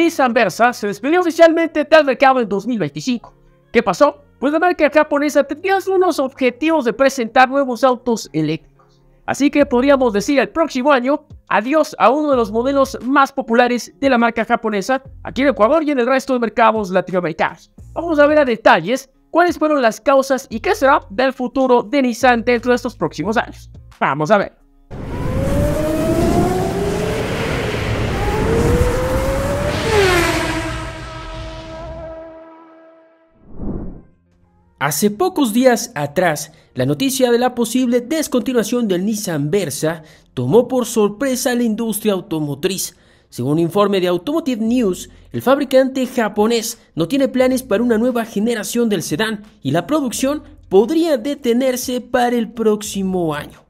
Nissan Versa se despidió oficialmente del mercado en 2025. ¿Qué pasó? Pues la marca japonesa tenía unos objetivos de presentar nuevos autos eléctricos. Así que podríamos decir el próximo año adiós a uno de los modelos más populares de la marca japonesa aquí en Ecuador y en el resto de mercados latinoamericanos. Vamos a ver a detalles cuáles fueron las causas y qué será del futuro de Nissan dentro de estos próximos años. Vamos a ver. Hace pocos días atrás, la noticia de la posible descontinuación del Nissan Versa tomó por sorpresa a la industria automotriz. Según un informe de Automotive News, el fabricante japonés no tiene planes para una nueva generación del sedán y la producción podría detenerse para el próximo año.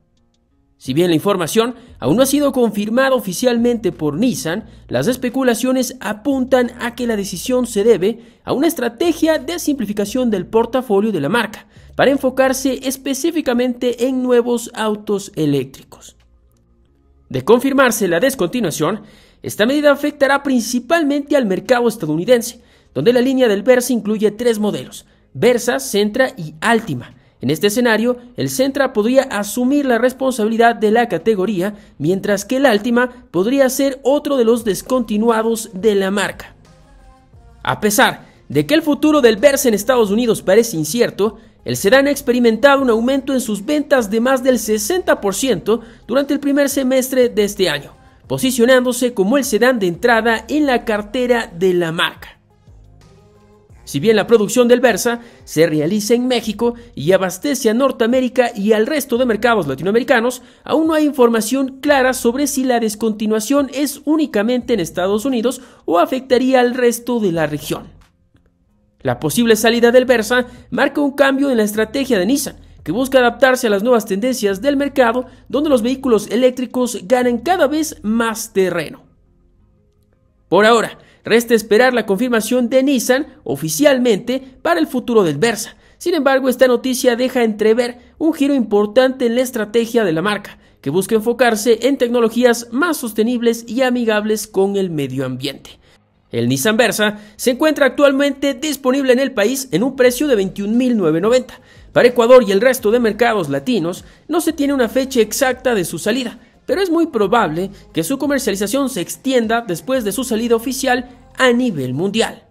Si bien la información aún no ha sido confirmada oficialmente por Nissan, las especulaciones apuntan a que la decisión se debe a una estrategia de simplificación del portafolio de la marca, para enfocarse específicamente en nuevos autos eléctricos. De confirmarse la descontinuación, esta medida afectará principalmente al mercado estadounidense, donde la línea del Versa incluye tres modelos, Versa, Centra y Altima, en este escenario, el Centra podría asumir la responsabilidad de la categoría, mientras que el Altima podría ser otro de los descontinuados de la marca. A pesar de que el futuro del Versa en Estados Unidos parece incierto, el sedán ha experimentado un aumento en sus ventas de más del 60% durante el primer semestre de este año, posicionándose como el sedán de entrada en la cartera de la marca. Si bien la producción del Versa se realiza en México y abastece a Norteamérica y al resto de mercados latinoamericanos, aún no hay información clara sobre si la descontinuación es únicamente en Estados Unidos o afectaría al resto de la región. La posible salida del Versa marca un cambio en la estrategia de Nissan, que busca adaptarse a las nuevas tendencias del mercado donde los vehículos eléctricos ganan cada vez más terreno. Por ahora, Resta esperar la confirmación de Nissan oficialmente para el futuro del Versa. Sin embargo, esta noticia deja entrever un giro importante en la estrategia de la marca, que busca enfocarse en tecnologías más sostenibles y amigables con el medio ambiente. El Nissan Versa se encuentra actualmente disponible en el país en un precio de 21.990. Para Ecuador y el resto de mercados latinos no se tiene una fecha exacta de su salida, pero es muy probable que su comercialización se extienda después de su salida oficial a nivel mundial.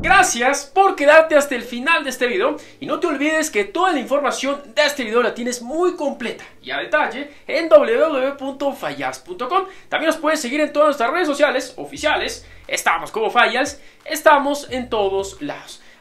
Gracias por quedarte hasta el final de este video y no te olvides que toda la información de este video la tienes muy completa y a detalle en www.fallas.com. También nos puedes seguir en todas nuestras redes sociales oficiales. Estamos como Fallas, estamos en todos lados.